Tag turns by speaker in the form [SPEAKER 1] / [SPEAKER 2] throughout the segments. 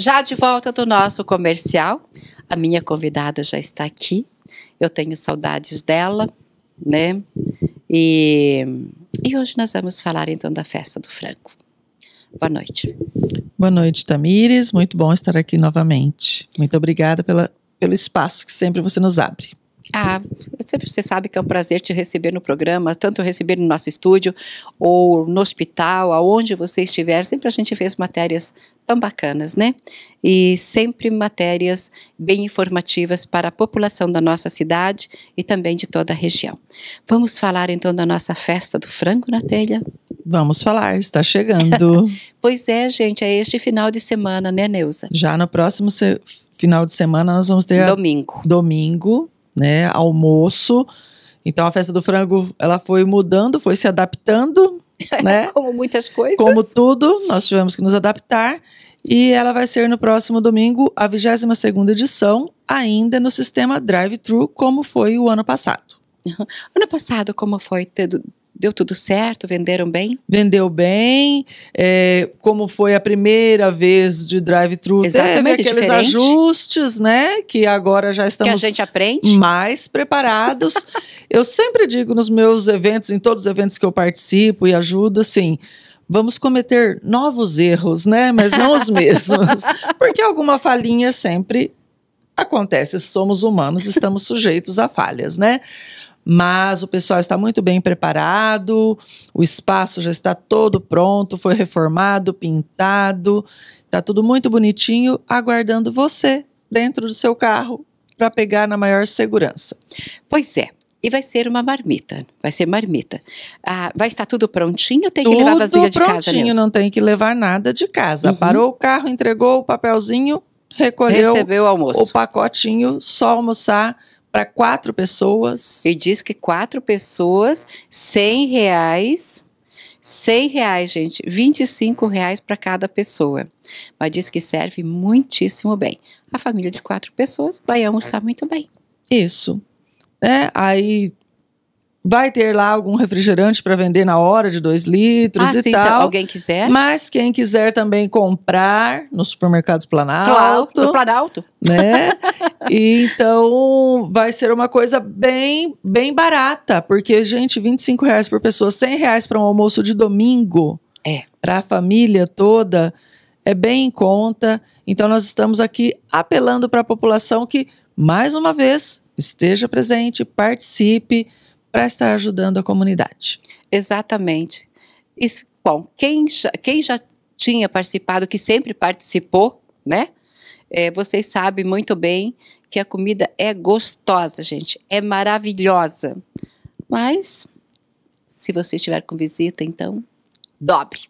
[SPEAKER 1] Já de volta do nosso comercial, a minha convidada já está aqui. Eu tenho saudades dela, né? E, e hoje nós vamos falar então da festa do Franco. Boa noite.
[SPEAKER 2] Boa noite, Tamires. Muito bom estar aqui novamente. Muito obrigada pela, pelo espaço que sempre você nos abre.
[SPEAKER 1] Ah, você sabe que é um prazer te receber no programa, tanto receber no nosso estúdio ou no hospital, aonde você estiver. Sempre a gente fez matérias tão bacanas, né? E sempre matérias bem informativas para a população da nossa cidade e também de toda a região. Vamos falar então da nossa festa do frango na telha?
[SPEAKER 2] Vamos falar, está chegando.
[SPEAKER 1] pois é, gente, é este final de semana, né, Neuza? Já no próximo final de semana nós vamos ter
[SPEAKER 2] domingo. A... Domingo né, almoço. Então a festa do frango, ela foi mudando, foi se adaptando,
[SPEAKER 1] né? Como muitas coisas. Como
[SPEAKER 2] tudo, nós tivemos que nos adaptar. E ela vai ser no próximo domingo, a 22ª edição, ainda no sistema drive-thru, como
[SPEAKER 1] foi o ano passado. Ano passado, como foi, Deu tudo certo? Venderam bem?
[SPEAKER 2] Vendeu bem. É, como foi a primeira vez de drive-thru, teve é aqueles ajustes, né? Que agora já estamos que a gente aprende. mais preparados. eu sempre digo nos meus eventos, em todos os eventos que eu participo e ajudo, assim vamos cometer novos erros, né? Mas não os mesmos. Porque alguma falhinha sempre acontece. Somos humanos, estamos sujeitos a falhas, né? mas o pessoal está muito bem preparado, o espaço já está todo pronto, foi reformado, pintado, está tudo muito bonitinho,
[SPEAKER 1] aguardando você dentro do seu carro para pegar na maior segurança. Pois é. E vai ser uma marmita. Vai ser marmita. Ah, vai estar tudo prontinho? Tem tudo que levar vasilha de casa? Tudo prontinho, não
[SPEAKER 2] tem que levar nada de casa. Uhum. Parou o carro, entregou o papelzinho, recolheu Recebeu o almoço. O pacotinho, só almoçar para quatro
[SPEAKER 1] pessoas. E diz que quatro pessoas, 100 reais. 100 reais, gente, 25 reais para cada pessoa. Mas diz que serve muitíssimo bem. A família de quatro pessoas vai almoçar muito bem. Isso.
[SPEAKER 2] É, aí vai ter lá algum refrigerante para vender na hora de dois litros ah, e sim, tal. Se alguém quiser. Mas quem quiser também comprar no supermercado Planalto. Claro, no Planalto. Né? e, então vai ser uma coisa bem, bem barata, porque, gente, 25 reais por pessoa, 100 reais para um almoço de domingo. É. Para a família toda. É bem em conta. Então, nós estamos aqui apelando para a população que, mais uma vez, esteja
[SPEAKER 1] presente, participe para estar ajudando a comunidade. Exatamente. Isso, bom, quem, quem já tinha participado, que sempre participou, né? É, vocês sabem muito bem que a comida é gostosa, gente, é maravilhosa. Mas se você estiver com visita, então dobre,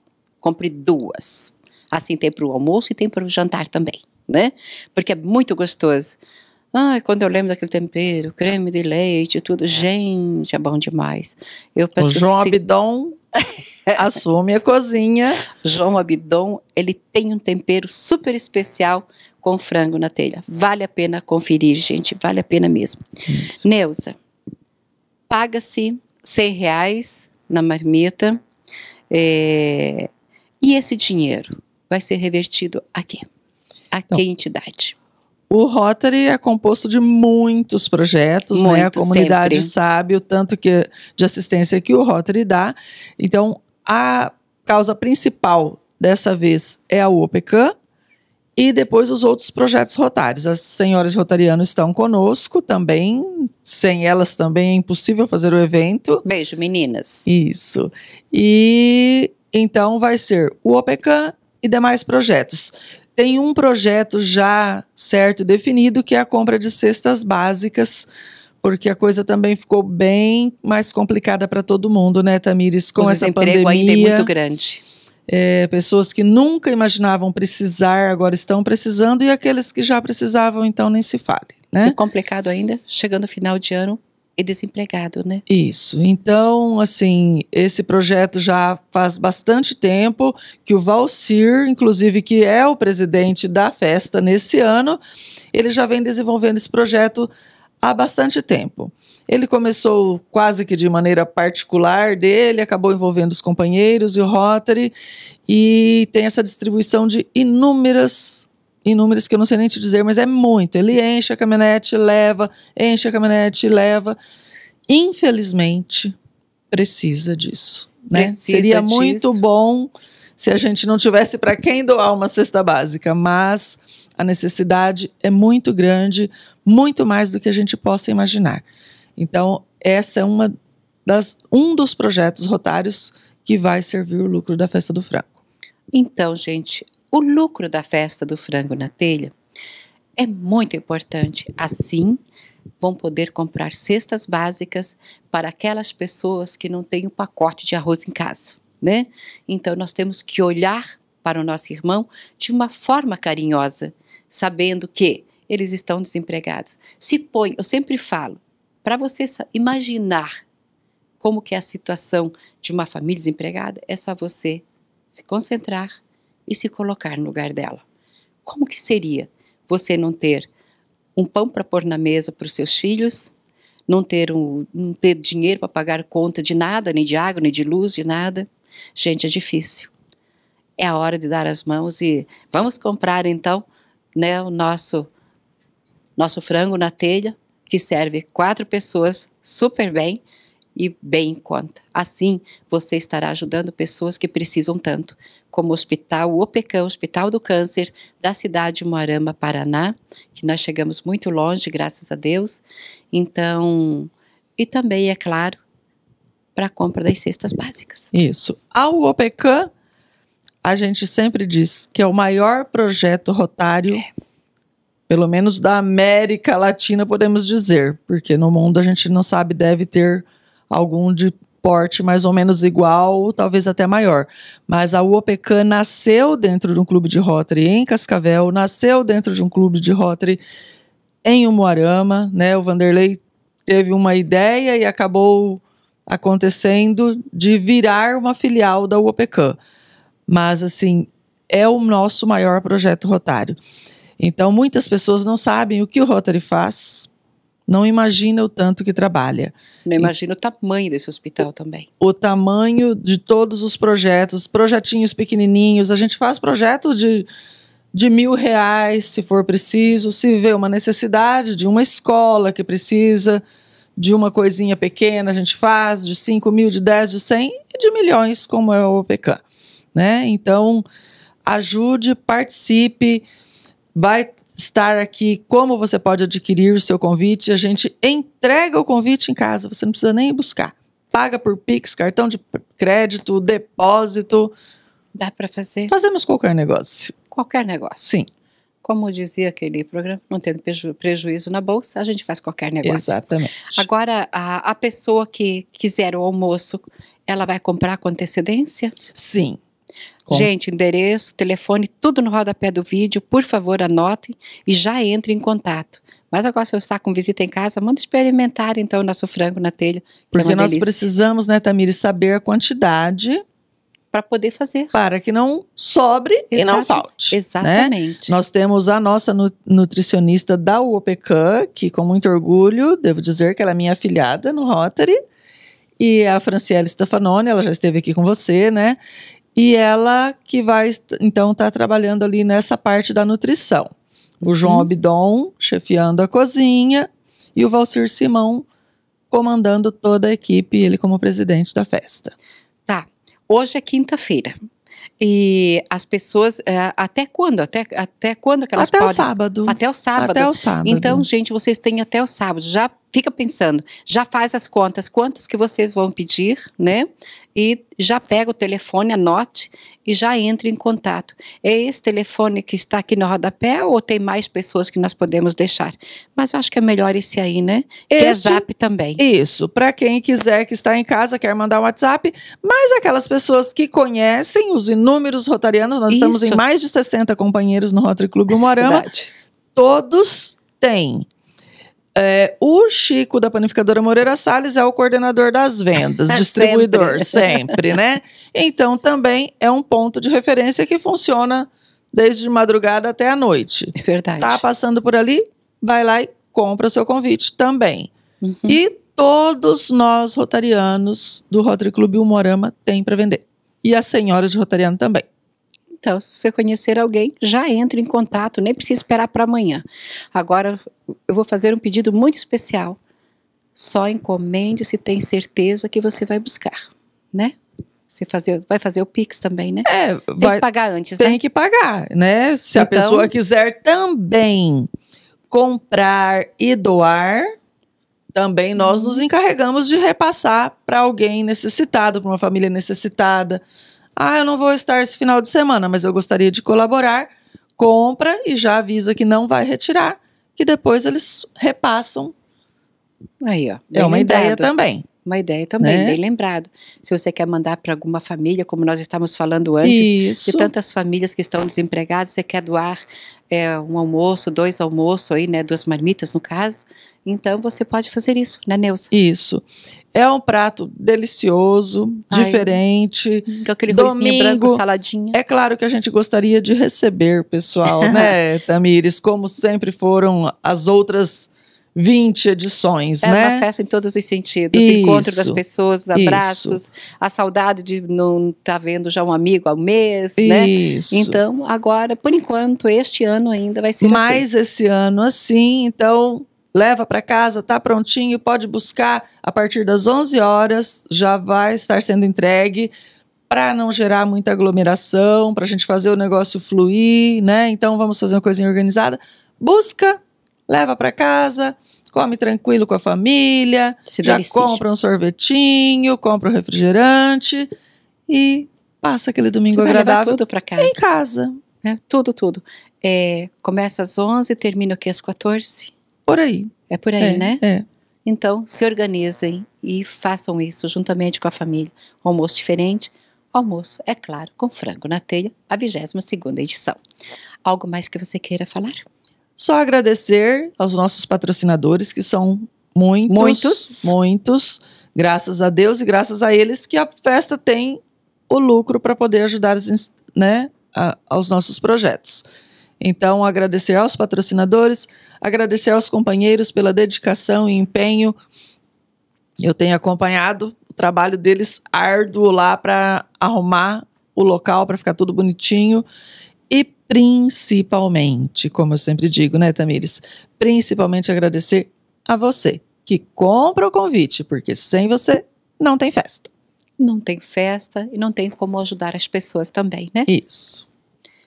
[SPEAKER 1] compre duas. Assim tem para o almoço e tem para o jantar também, né? Porque é muito gostoso. Ai, quando eu lembro daquele tempero, creme de leite, tudo, é. gente, é bom demais. Eu o João se... Abidon assume a cozinha. João Abidon, ele tem um tempero super especial com frango na telha. Vale a pena conferir, gente, vale a pena mesmo. Isso. Neuza, paga-se 100 reais na marmita é... e esse dinheiro vai ser revertido a quê? A então, que entidade?
[SPEAKER 2] O Rotary é composto de muitos projetos, Muito, né? A comunidade sempre. sabe o tanto que, de assistência que o Rotary dá. Então, a causa principal dessa vez é a OPECAM e depois os outros projetos rotários. As senhoras rotarianas estão conosco também, sem elas também é impossível fazer o evento. Beijo, meninas. Isso. E então vai ser o OPECAM e demais projetos tem um projeto já certo definido, que é a compra de cestas básicas, porque a coisa também ficou bem mais complicada para todo mundo, né, Tamires? Com o essa desemprego ainda é muito grande. É, pessoas que nunca imaginavam precisar agora estão
[SPEAKER 1] precisando e aqueles que já precisavam então nem se fale, né? E complicado ainda, chegando final de ano, e desempregado, né?
[SPEAKER 2] Isso. Então, assim, esse projeto já faz bastante tempo que o Valcir, inclusive, que é o presidente da festa nesse ano, ele já vem desenvolvendo esse projeto há bastante tempo. Ele começou quase que de maneira particular dele, acabou envolvendo os companheiros e o Rotary, e tem essa distribuição de inúmeras em números que eu não sei nem te dizer, mas é muito. Ele enche a caminhonete, leva, enche a caminhonete, leva. Infelizmente, precisa disso. Né? Precisa Seria disso. muito bom se a gente não tivesse para quem doar uma cesta básica, mas a necessidade é muito grande, muito mais do que a gente possa imaginar. Então, essa é uma das, um dos projetos rotários que vai
[SPEAKER 1] servir o lucro da Festa do Franco. Então, gente, o lucro da festa do frango na telha é muito importante. Assim, vão poder comprar cestas básicas para aquelas pessoas que não têm o um pacote de arroz em casa, né? Então nós temos que olhar para o nosso irmão de uma forma carinhosa, sabendo que eles estão desempregados. Se põe, eu sempre falo, para você imaginar como que é a situação de uma família desempregada, é só você se concentrar e se colocar no lugar dela. Como que seria você não ter um pão para pôr na mesa para os seus filhos, não ter, um, não ter dinheiro para pagar conta de nada, nem de água, nem de luz, de nada? Gente, é difícil. É a hora de dar as mãos e vamos comprar então né, o nosso, nosso frango na telha, que serve quatro pessoas super bem e bem em conta. Assim, você estará ajudando pessoas que precisam tanto, como o Hospital OPECAM, Hospital do Câncer, da cidade de Moarama, Paraná, que nós chegamos muito longe, graças a Deus. Então, e também, é claro, para a compra das cestas básicas. Isso.
[SPEAKER 2] Ao OPECAM, a gente sempre diz que é o maior projeto rotário. É pelo menos da América Latina, podemos dizer, porque no mundo a gente não sabe, deve ter algum de porte mais ou menos igual, talvez até maior. Mas a UOPECAN nasceu dentro de um clube de Rotary em Cascavel, nasceu dentro de um clube de Rotary em Umuarama, né? O Vanderlei teve uma ideia e acabou acontecendo de virar uma filial da UOPECAN. Mas assim, é o nosso maior projeto rotário. Então, muitas pessoas não sabem o que o Rotary faz, não imagina o tanto
[SPEAKER 1] que trabalha. Não imagina o tamanho desse hospital também.
[SPEAKER 2] O tamanho de todos os projetos, projetinhos pequenininhos. A gente faz projetos de, de mil reais, se for preciso, se vê uma necessidade de uma escola que precisa de uma coisinha pequena, a gente faz de cinco mil, de dez, de cem, e de milhões, como é o OPECAM. Né? Então, ajude, participe, vai estar aqui, como você pode adquirir o seu convite. A gente entrega o convite em casa, você não precisa nem buscar. Paga por Pix, cartão de crédito, depósito.
[SPEAKER 1] Dá para fazer? Fazemos qualquer negócio. Qualquer negócio. Sim. Como dizia aquele programa, não tendo preju prejuízo na bolsa, a gente faz qualquer negócio. Exatamente. Agora, a, a pessoa que quiser o almoço, ela vai comprar com antecedência? Sim. Com. Gente, endereço, telefone, tudo no rodapé do vídeo. Por favor, anotem e já entre em contato. Mas agora, se eu estar com visita em casa, manda experimentar então o nosso frango na telha. É Porque é nós delícia. precisamos,
[SPEAKER 2] né, Tamires, saber a quantidade para poder fazer. Para que não sobre Exato, e não falte. Né? Exatamente. Né? Nós temos a nossa nutricionista da UOPECAN, que com muito orgulho, devo dizer que ela é minha afilhada no Rotary. E a Franciele Stefanoni, ela já esteve aqui com você, né? E ela que vai, então, estar tá trabalhando ali nessa parte da nutrição. O João uhum. Abdon chefiando a cozinha e o Valcir Simão
[SPEAKER 1] comandando toda a equipe, ele como presidente da festa. Tá. Hoje é quinta-feira. E as pessoas, é, até quando? Até, até quando que elas até podem? Até o sábado. Até o sábado. Até o sábado. Então, gente, vocês têm até o sábado. Já fica pensando, já faz as contas, quantos que vocês vão pedir, né? E já pega o telefone, anote e já entre em contato. É esse telefone que está aqui no rodapé ou tem mais pessoas que nós podemos deixar? Mas eu acho que é melhor esse aí, né? Este, que é zap também. Isso, para quem quiser que está em casa, quer mandar um WhatsApp, mas aquelas pessoas
[SPEAKER 2] que conhecem os inúmeros rotarianos, nós isso. estamos em mais de 60 companheiros no Rotary Clube Morama. É todos têm é, o Chico da Panificadora Moreira Salles é o coordenador das vendas, distribuidor, sempre. sempre, né? Então também é um ponto de referência que funciona desde de madrugada até a noite. É verdade. Tá passando por ali, vai lá e compra o seu convite também. Uhum. E todos nós rotarianos do Rotary Clube Humorama tem para vender. E as senhoras de Rotariano também.
[SPEAKER 1] Então, se você conhecer alguém, já entre em contato, nem precisa esperar para amanhã. Agora, eu vou fazer um pedido muito especial. Só encomende se tem certeza que você vai buscar, né? Você fazer, vai fazer o Pix também, né? É, tem vai, que pagar antes, Tem
[SPEAKER 2] né? que pagar,
[SPEAKER 1] né? Se então, a pessoa
[SPEAKER 2] quiser também comprar e doar, também nós uhum. nos encarregamos de repassar para alguém necessitado, para uma família necessitada, ah, eu não vou estar esse final de semana, mas eu gostaria de colaborar. Compra e já avisa que não vai retirar, que depois eles repassam.
[SPEAKER 1] Aí, ó. É uma lembrado. ideia também. Uma ideia também, né? bem lembrado. Se você quer mandar para alguma família, como nós estávamos falando antes, Isso. de tantas famílias que estão desempregadas, você quer doar é, um almoço, dois almoços aí, né? Duas marmitas, no caso. Então você pode fazer isso, né, Neusa Isso. É um prato delicioso, Ai, diferente. Com
[SPEAKER 2] aquele Domingo, branco, saladinha. É claro que a gente gostaria de receber pessoal, né, Tamires? Como sempre foram as outras 20 edições, é né? É uma festa
[SPEAKER 1] em todos os sentidos. Isso, Encontro das pessoas, abraços, isso. a saudade de não estar tá vendo já um amigo ao mês, né? isso. né? Então, agora, por enquanto, este ano ainda vai ser assim. Mais assim.
[SPEAKER 2] esse ano assim, então leva para casa, tá prontinho, pode buscar a partir das 11 horas, já vai estar sendo entregue para não gerar muita aglomeração, para a gente fazer o negócio fluir, né? Então vamos fazer uma coisinha organizada. Busca leva para casa, come tranquilo com a família,
[SPEAKER 1] Se já compra
[SPEAKER 2] um sorvetinho, compra um refrigerante e passa aquele domingo Você agradável. tudo para casa. Em
[SPEAKER 1] casa. É, tudo, tudo. É, começa às 11, termina o que às 14? Por aí. É por aí, é, né? É. Então, se organizem e façam isso juntamente com a família. Almoço diferente, almoço, é claro, com frango na telha, a 22 segunda edição. Algo mais que você queira falar?
[SPEAKER 2] Só agradecer aos nossos patrocinadores, que são muitos, muitos, muitos, graças a Deus e graças a eles que a festa tem o lucro para poder ajudar as, né, a, aos nossos projetos. Então, agradecer aos patrocinadores, agradecer aos companheiros pela dedicação e empenho. Eu tenho acompanhado o trabalho deles árduo lá para arrumar o local, para ficar tudo bonitinho principalmente, como eu sempre digo, né, Tamires? Principalmente agradecer a você que compra o convite, porque sem você
[SPEAKER 1] não tem festa. Não tem festa e não tem como ajudar as pessoas também, né?
[SPEAKER 2] Isso.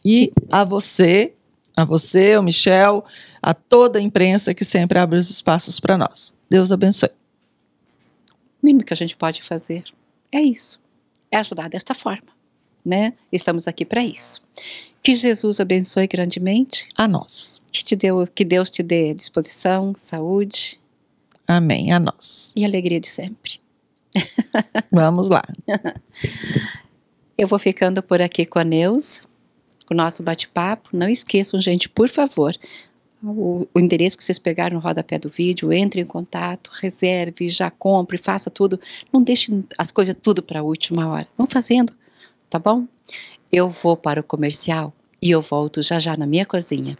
[SPEAKER 2] E a você, a você, o Michel, a toda a imprensa que sempre abre os espaços para nós. Deus abençoe.
[SPEAKER 1] O mínimo que a gente pode fazer é isso, é ajudar desta forma né? Estamos aqui para isso. Que Jesus abençoe grandemente a nós. Que, te deu, que Deus te dê disposição, saúde. Amém. A nós. E alegria de sempre. Vamos lá. Eu vou ficando por aqui com a Neuza, com o nosso bate-papo. Não esqueçam, gente, por favor, o, o, endereço que vocês pegaram no rodapé do vídeo, entre em contato, reserve, já compre, faça tudo. Não deixe as coisas tudo para a última hora. Vão fazendo, tá bom? Eu vou para o comercial e eu volto já já na minha cozinha.